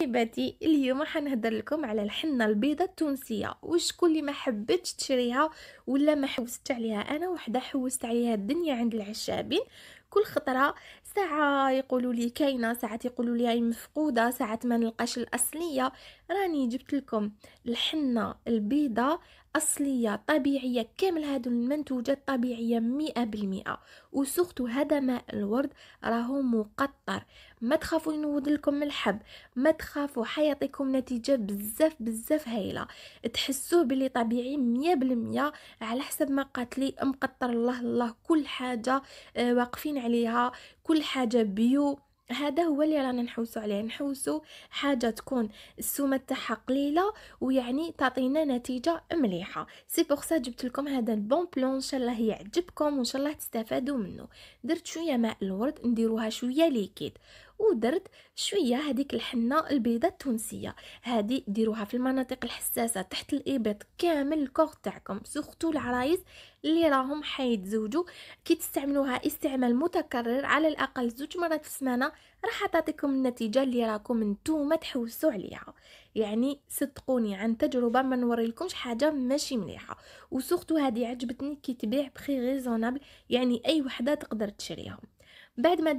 حبيباتي اليوم حنهضر لكم على الحنه البيضة التونسيه وشكون اللي ما حبتش تشريها ولا ما حوست عليها انا وحده حوست عليها الدنيا عند العشابين كل خطره ساعه يقولوا لي كاينه ساعات يقولوا لي مفقوده ساعات ما نلقاش الاصليه راني جبت لكم الحنه البيضة اصليه طبيعيه كامل هادو المنتوجات طبيعيه مئة بالمئة وسورتو هذا ماء الورد راهو مقطر ما تخافوا ينوض لكم الحب ما تخافوا حيعطيكم نتيجه بزاف بزاف هايله تحسوه بلي طبيعي مية بالمية على حسب ما قالت لي مقطر الله الله كل حاجه آه، واقفين عليها كل حاجه بيو هذا هو اللي رانا نحوسو عليه نحوسو حاجه تكون السومه تاعها قليله ويعني تعطينا نتيجه مليحه سي بوغ سا جبت لكم هذا البون بلون ان شاء الله يعجبكم وان شاء الله تستفادوا منه درت شويه ماء الورد نديروها شويه ليكيد ودرت شويه هذيك الحنه البيضه التونسيه هذه ديروها في المناطق الحساسه تحت الابط كامل الكور تاعكم سورتو العرايس اللي راهم حيتزوجوا كي تستعملوها استعمال متكرر على الاقل زوج مرات في السمانه راح تعطيكم النتيجه اللي راكم نتوما تحوسوا عليها يعني صدقوني عن تجربه ما نوريلكمش حاجه ماشي مليحه وسورتو هذه عجبتني كي تبيع بخي ريزونابل يعني اي وحده تقدر تشريهم بعد ما